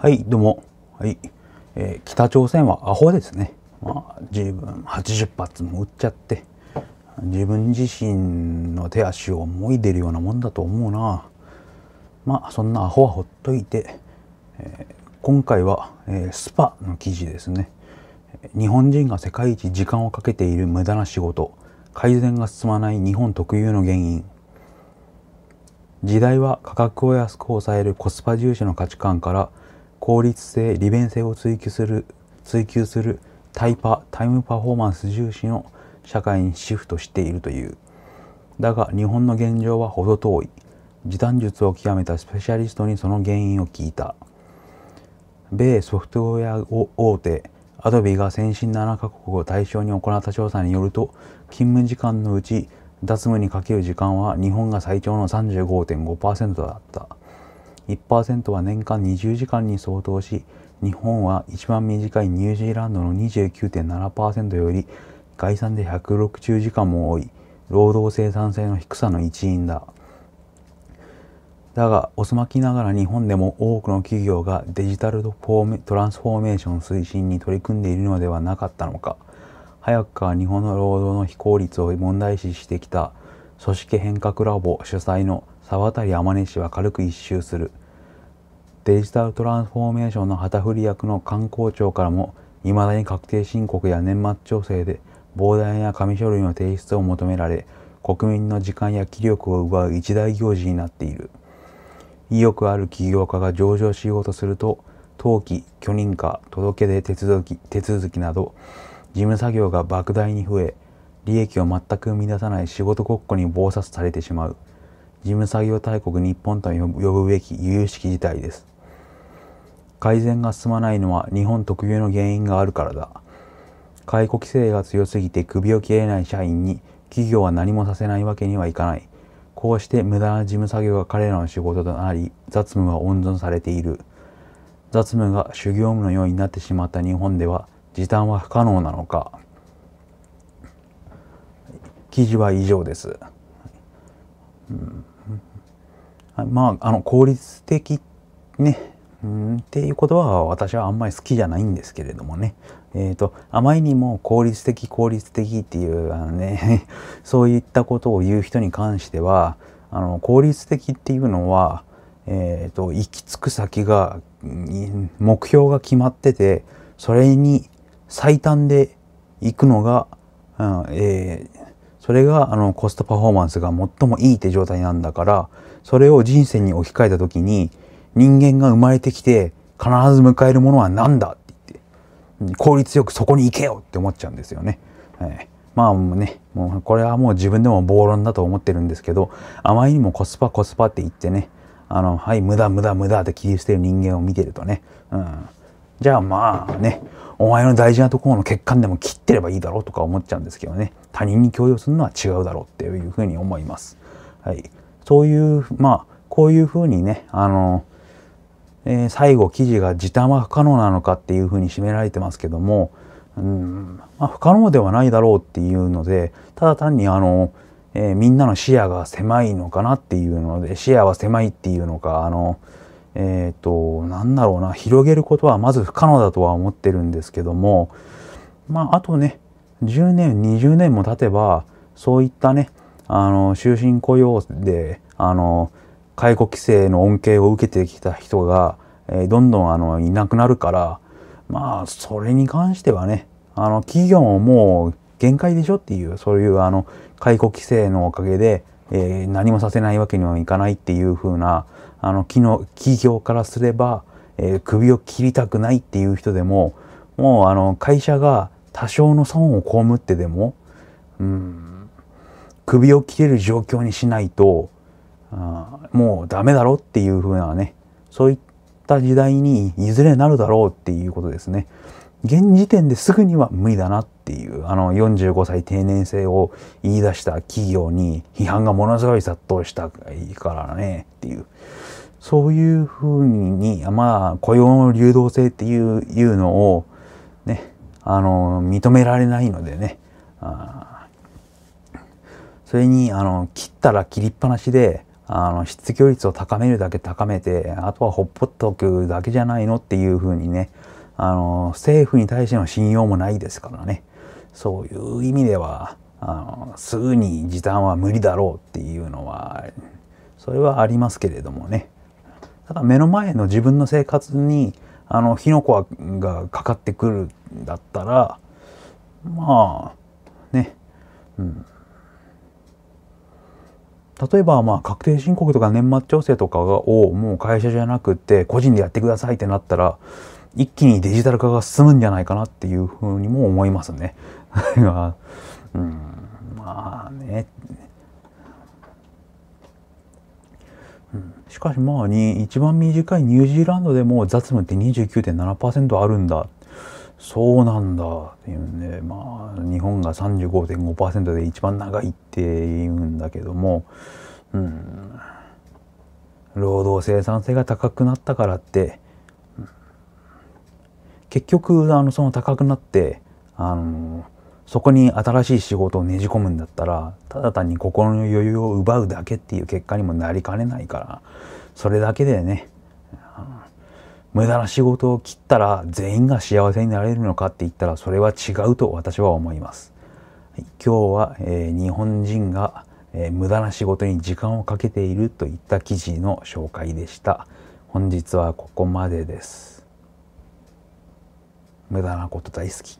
はい、どうも。はい。えー、北朝鮮はアホですね。まあ、自分80発も撃っちゃって、自分自身の手足を思いでるようなもんだと思うな。まあ、そんなアホはほっといて、えー、今回は、えー、スパの記事ですね。日本人が世界一時間をかけている無駄な仕事、改善が進まない日本特有の原因、時代は価格を安く抑えるコスパ重視の価値観から効率性利便性を追求する追求するタイパタイムパフォーマンス重視の社会にシフトしているというだが日本の現状は程遠い時短術を極めたスペシャリストにその原因を聞いた米ソフトウェア大手アドビが先進7カ国を対象に行った調査によると勤務時間のうち脱務にかける時間は日本が最長の35.5%だった1%は年間20時間に相当し日本は一番短いニュージーランドの29.7%より概算で160時間も多い労働生産性の低さの一因だだが住まきながら日本でも多くの企業がデジタルトランスフォーメーション推進に取り組んでいるのではなかったのか早くから日本の労働の非効率を問題視してきた組織変革ラボ主催の沢渡天音氏は軽く一周する。デジタルトランスフォーメーションの旗振り役の観光庁からも未だに確定申告や年末調整で膨大な紙書類の提出を求められ国民の時間や気力を奪う一大行事になっている意欲ある起業家が上場しようとすると登記許認可届出手続き手続きなど事務作業が莫大に増え利益を全く生み出さない仕事ごっこに暴殺されてしまう。事務作業大国日本と呼ぶべき有識事態です。改善が進まないのは日本特有の原因があるからだ。解雇規制が強すぎて首を切れない社員に企業は何もさせないわけにはいかない。こうして無駄な事務作業が彼らの仕事となり、雑務は温存されている。雑務が主業務のようになってしまった日本では、時短は不可能なのか。記事は以上です。うんまあ、あの効率的ねうんっていう言葉は私はあんまり好きじゃないんですけれどもね、えっ、ー、とあまりにも効率的効率的っていうあの、ね、そういったことを言う人に関してはあの効率的っていうのは、えっ、ー、と行き着く先が目標が決まっててそれに最短で行くのが、うんえー、それがあのコストパフォーマンスが最もいいって状態なんだからそれを人生に置き換えた時に人間が生まれてきて必ず迎えるものは何だって言って効率よくそこに行けよって思っちゃうんですよね。えー、まあねもうこれはもう自分でも暴論だと思ってるんですけどあまりにもコスパコスパって言ってねあのはい無駄無駄無駄って切り捨てる人間を見てるとね、うん、じゃあまあね、お前の大事なところの血管でも切ってればいいだろうとか思っちゃうんですけどね、他人に強要するのは違うだろうっていうふうに思います。はい。そういう、まあ、こういうふうにね、あの、えー、最後記事が時短は不可能なのかっていうふうに締められてますけども、うんまあ、不可能ではないだろうっていうのでただ単にあの、えー、みんなの視野が狭いのかなっていうので視野は狭いっていうのかあのえっ、ー、と、なんだろうな、広げることはまず不可能だとは思ってるんですけども、まあ、あとね、10年、20年も経てば、そういったね、あの、終身雇用で、あの、解雇規制の恩恵を受けてきた人が、えー、どんどんあのいなくなるからまあそれに関してはねあの企業ももう限界でしょっていうそういうあの解雇規制のおかげでえー、何もさせないわけにはいかないっていう風なあの企の企業からすれば、えー、首を切りたくないっていう人でももうあの会社が多少の損を被ってでも、うん、首を切れる状況にしないとあもうダメだろっていう風なねそういった時代にいずれなるだろうっていうことですね。現時点ですぐには無理だなっっていうあの45歳定年制を言い出した企業に批判がものすごい殺到したからねっていうそういうふうにまあ雇用の流動性っていういうのをねあの認められないのでねあそれにあの切ったら切りっぱなしであの失業率を高めるだけ高めてあとはほっぽっとくだけじゃないのっていうふうにねあの政府に対しての信用もないですからねそういう意味ではあのすぐに時短は無理だろうっていうのはそれはありますけれどもねただ目の前の自分の生活にあの火の粉がかかってくるんだったらまあね、うん、例えばまあ確定申告とか年末調整とかをもう会社じゃなくて個人でやってくださいってなったら一気にデジタル化が進むんじゃないかなっていうふうにも思いますね。うん、まあね、うん、しかしまあに一番短いニュージーランドでも雑務って29.7%あるんだそうなんだっていうんでまあ日本が35.5%で一番長いって言うんだけども、うん、労働生産性が高くなったからって結局あのその高くなってあのそこに新しい仕事をねじ込むんだったらただ単に心の余裕を奪うだけっていう結果にもなりかねないからそれだけでね無駄な仕事を切ったら全員が幸せになれるのかって言ったらそれは違うと私は思います。今日は、えー、日本人が、えー、無駄な仕事に時間をかけているといった記事の紹介でした。本日はここまでです。無駄なこと大好き